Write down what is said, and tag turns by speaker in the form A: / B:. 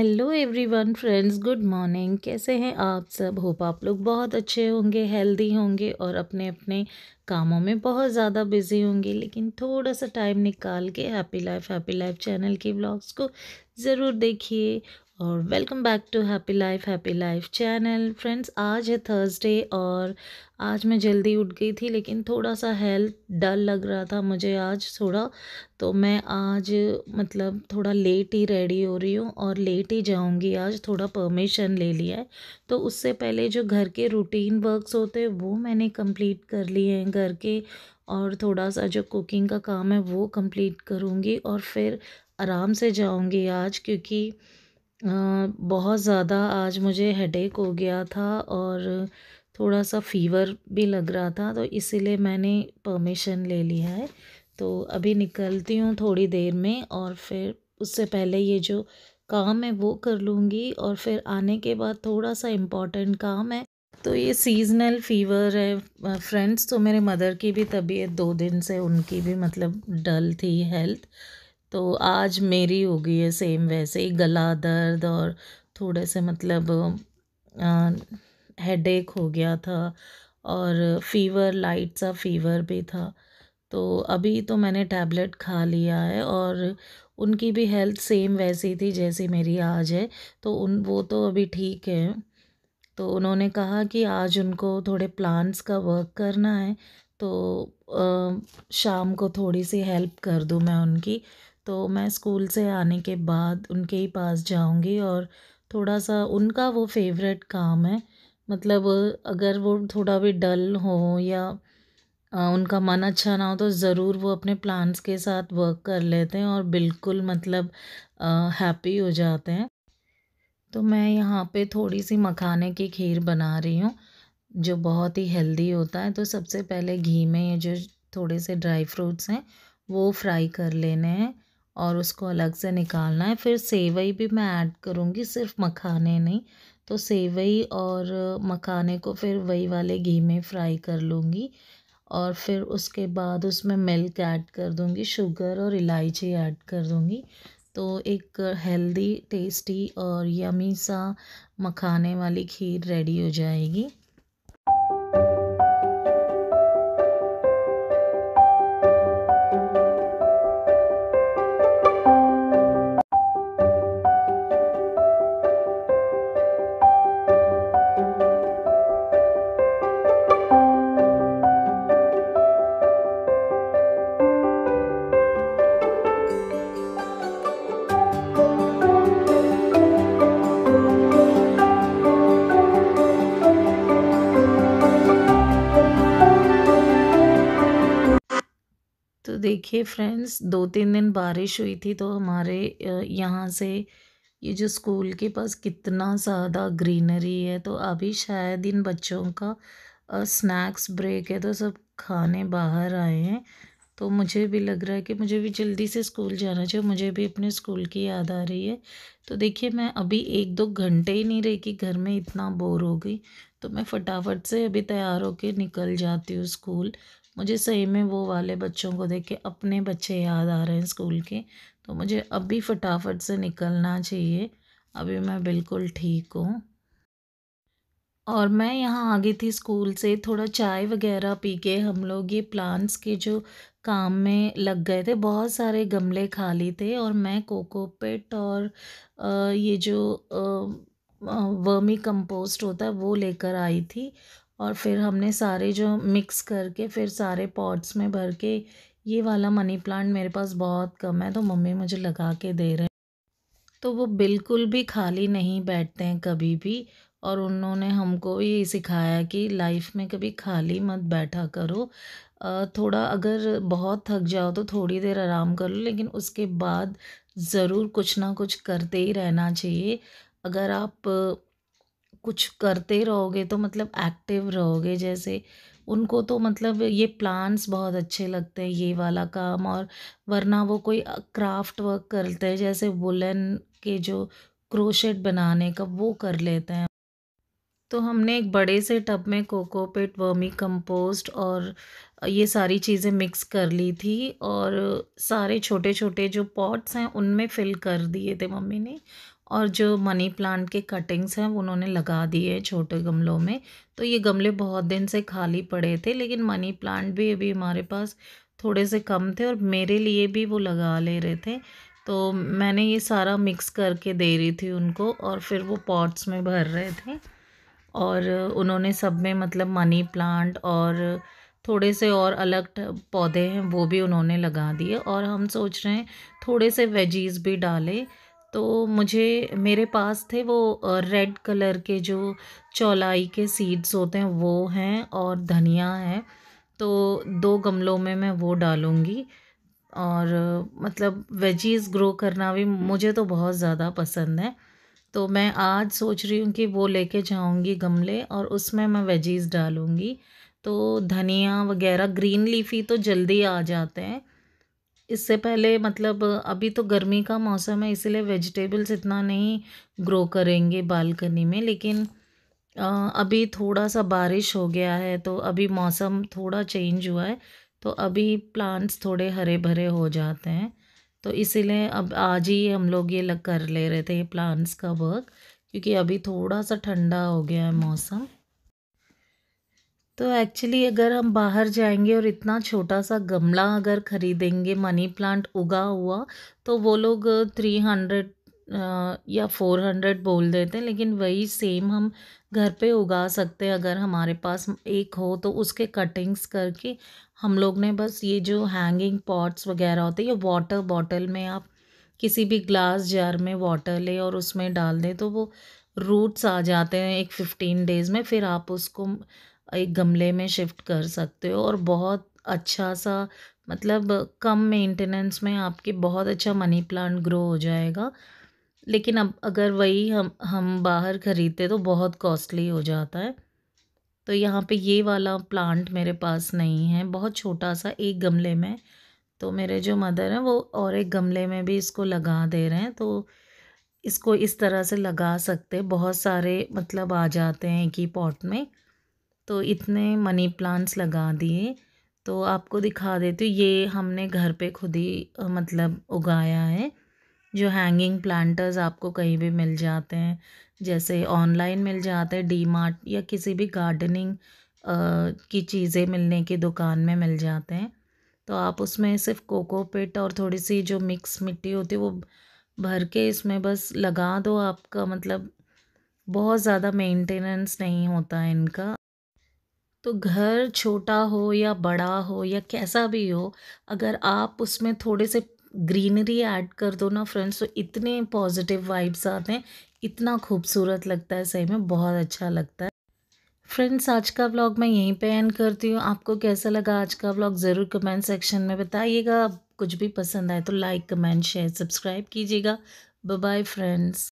A: hello everyone friends good morning कैसे हैं आप सब होप आप लोग बहुत अच्छे होंगे हेल्दी होंगे और अपने अपने कामों में बहुत ज़्यादा बिजी होंगे लेकिन थोड़ा सा टाइम निकाल के happy life happy life channel के ब्लॉग्स को ज़रूर देखिए और welcome back to happy life happy life channel friends आज है थर्सडे और आज मैं जल्दी उठ गई थी लेकिन थोड़ा सा हेल्थ डल लग रहा था मुझे आज थोड़ा तो मैं आज मतलब थोड़ा लेट ही रेडी हो रही हूँ और लेट ही जाऊँगी आज थोड़ा परमिशन ले लिया है तो उससे पहले जो घर के रूटीन वर्कस होते हैं वो मैंने कम्प्लीट कर लिए हैं घर के और थोड़ा सा जो कुकिंग का काम है वो कम्प्लीट करूँगी और फिर आराम से जाऊँगी आज क्योंकि बहुत ज़्यादा आज मुझे हेडेक हो गया था और थोड़ा सा फ़ीवर भी लग रहा था तो इसीलिए मैंने परमिशन ले लिया है तो अभी निकलती हूँ थोड़ी देर में और फिर उससे पहले ये जो काम है वो कर लूँगी और फिर आने के बाद थोड़ा सा इम्पॉर्टेंट काम है तो ये सीजनल फीवर है फ्रेंड्स तो मेरे मदर की भी तबीयत दो दिन से उनकी भी मतलब डल थी हेल्थ तो आज मेरी हो गई है सेम वैसे ही गला दर्द और थोड़े से मतलब हेडेक हो गया था और फीवर लाइट सा फीवर भी था तो अभी तो मैंने टैबलेट खा लिया है और उनकी भी हेल्थ सेम वैसी थी जैसी मेरी आज है तो उन वो तो अभी ठीक है तो उन्होंने कहा कि आज उनको थोड़े प्लांट्स का वर्क करना है तो आ, शाम को थोड़ी सी हेल्प कर दूँ मैं उनकी तो मैं स्कूल से आने के बाद उनके ही पास जाऊँगी और थोड़ा सा उनका वो फेवरेट काम है मतलब अगर वो थोड़ा भी डल हो या उनका मन अच्छा ना हो तो ज़रूर वो अपने प्लांट्स के साथ वर्क कर लेते हैं और बिल्कुल मतलब हैप्पी हो जाते हैं तो मैं यहाँ पे थोड़ी सी मखाने की खीर बना रही हूँ जो बहुत ही हेल्दी होता है तो सबसे पहले घी में ये जो थोड़े से ड्राई फ्रूट्स हैं वो फ्राई कर लेने हैं और उसको अलग से निकालना है फिर सेवई भी मैं ऐड करूँगी सिर्फ मखाने नहीं तो सेवई और मखाने को फिर वही वाले घी में फ्राई कर लूँगी और फिर उसके बाद उसमें मिल्क ऐड कर दूँगी शुगर और इलायची ऐड कर दूँगी तो एक हेल्दी टेस्टी और यमी सा मखाने वाली खीर रेडी हो जाएगी देखिए फ्रेंड्स दो तीन दिन बारिश हुई थी तो हमारे यहाँ से ये जो स्कूल के पास कितना ज़्यादा ग्रीनरी है तो अभी शायद इन बच्चों का स्नैक्स ब्रेक है तो सब खाने बाहर आए हैं तो मुझे भी लग रहा है कि मुझे भी जल्दी से स्कूल जाना चाहिए मुझे भी अपने स्कूल की याद आ रही है तो देखिए मैं अभी एक दो घंटे ही नहीं रही कि घर में इतना बोर हो गई तो मैं फटाफट से अभी तैयार होकर निकल जाती हूँ स्कूल मुझे सही में वो वाले बच्चों को देख के अपने बच्चे याद आ रहे हैं स्कूल के तो मुझे अभी फटाफट से निकलना चाहिए अभी मैं बिल्कुल ठीक हूँ और मैं यहाँ आ गई थी स्कूल से थोड़ा चाय वगैरह पी के हम लोग ये प्लांट्स के जो काम में लग गए थे बहुत सारे गमले खाली थे और मैं कोकोपिट और ये जो वर्मी कंपोस्ट होता है वो लेकर आई थी और फिर हमने सारे जो मिक्स करके फिर सारे पॉट्स में भर के ये वाला मनी प्लांट मेरे पास बहुत कम है तो मम्मी मुझे लगा के दे रहे हैं तो वो बिल्कुल भी खाली नहीं बैठते हैं कभी भी और उन्होंने हमको ये सिखाया कि लाइफ में कभी खाली मत बैठा करो थोड़ा अगर बहुत थक जाओ तो थोड़ी देर आराम कर लो लेकिन उसके बाद ज़रूर कुछ ना कुछ करते ही रहना चाहिए अगर आप कुछ करते रहोगे तो मतलब एक्टिव रहोगे जैसे उनको तो मतलब ये प्लांट्स बहुत अच्छे लगते हैं ये वाला काम और वरना वो कोई क्राफ्ट वर्क करते हैं जैसे वुलन के जो क्रोशेट बनाने का वो कर लेते हैं तो हमने एक बड़े से टब में कोकोपेट वर्मी कंपोस्ट और ये सारी चीज़ें मिक्स कर ली थी और सारे छोटे छोटे जो पॉट्स हैं उनमें फ़िल कर दिए थे मम्मी ने और जो मनी प्लांट के कटिंग्स हैं उन्होंने लगा दिए छोटे गमलों में तो ये गमले बहुत दिन से खाली पड़े थे लेकिन मनी प्लांट भी अभी हमारे पास थोड़े से कम थे और मेरे लिए भी वो लगा ले रहे थे तो मैंने ये सारा मिक्स करके दे रही थी उनको और फिर वो पॉट्स में भर रहे थे और उन्होंने सब में मतलब मनी प्लांट और थोड़े से और अलग पौधे हैं वो भी उन्होंने लगा दिए और हम सोच रहे हैं थोड़े से वेजीज़ भी डालें तो मुझे मेरे पास थे वो रेड कलर के जो चौलाई के सीड्स होते हैं वो हैं और धनिया है तो दो गमलों में मैं वो डालूँगी और मतलब वेजीज़ ग्रो करना भी मुझे तो बहुत ज़्यादा पसंद है तो मैं आज सोच रही हूँ कि वो लेके जाऊँगी गमले और उसमें मैं वेजीज़ डालूँगी तो धनिया वगैरह ग्रीन लीफी तो जल्दी आ जाते हैं इससे पहले मतलब अभी तो गर्मी का मौसम है इसलिए वेजिटेबल्स इतना नहीं ग्रो करेंगे बालकनी में लेकिन अभी थोड़ा सा बारिश हो गया है तो अभी मौसम थोड़ा चेंज हुआ है तो अभी प्लांट्स थोड़े हरे भरे हो जाते हैं तो इसीलिए अब आज ही हम लोग ये लग कर ले रहे थे ये प्लांट्स का वर्क क्योंकि अभी थोड़ा सा ठंडा हो गया है मौसम तो एक्चुअली अगर हम बाहर जाएंगे और इतना छोटा सा गमला अगर ख़रीदेंगे मनी प्लांट उगा हुआ तो वो लोग थ्री हंड्रेड या फोर हंड्रेड बोल देते हैं लेकिन वही सेम हम घर पे उगा सकते हैं अगर हमारे पास एक हो तो उसके कटिंग्स करके हम लोग ने बस ये जो हैंगिंग पॉट्स वगैरह होते हैं ये वाटर बॉटल में आप किसी भी ग्लास जार में वाटर ले और उसमें डाल दें तो वो रूट्स आ जाते हैं एक फिफ्टीन डेज़ में फिर आप उसको एक गमले में शिफ्ट कर सकते हो और बहुत अच्छा सा मतलब कम मेंटेनेंस में आपके बहुत अच्छा मनी प्लांट ग्रो हो जाएगा लेकिन अब अगर वही हम हम बाहर ख़रीदते तो बहुत कॉस्टली हो जाता है तो यहाँ पे ये वाला प्लांट मेरे पास नहीं है बहुत छोटा सा एक गमले में तो मेरे जो मदर हैं वो और एक गमले में भी इसको लगा दे रहे हैं तो इसको इस तरह से लगा सकते बहुत सारे मतलब आ जाते हैं एक ही पॉट में तो इतने मनी प्लांट्स लगा दिए तो आपको दिखा देती हूँ ये हमने घर पे खुद ही मतलब उगाया है जो हैंगिंग प्लांटर्स आपको कहीं भी मिल जाते हैं जैसे ऑनलाइन मिल जाते हैं डी मार्ट या किसी भी गार्डनिंग की चीज़ें मिलने की दुकान में मिल जाते हैं तो आप उसमें सिर्फ कोकोपिट और थोड़ी सी जो मिक्स मिट्टी होती है वो भर के इसमें बस लगा दो आपका मतलब बहुत ज़्यादा मेंटेनेंस नहीं होता है इनका तो घर छोटा हो या बड़ा हो या कैसा भी हो अगर आप उसमें थोड़े से ग्रीनरी ऐड कर दो ना फ्रेंड्स तो इतने पॉजिटिव वाइब्स आते हैं इतना खूबसूरत लगता है सही में बहुत अच्छा लगता है फ्रेंड्स आज का व्लॉग मैं यहीं पे एंड करती हूँ आपको कैसा लगा आज का व्लॉग ज़रूर कमेंट सेक्शन में बताइएगा कुछ भी पसंद आए तो लाइक कमेंट शेयर सब्सक्राइब कीजिएगा बाय फ्रेंड्स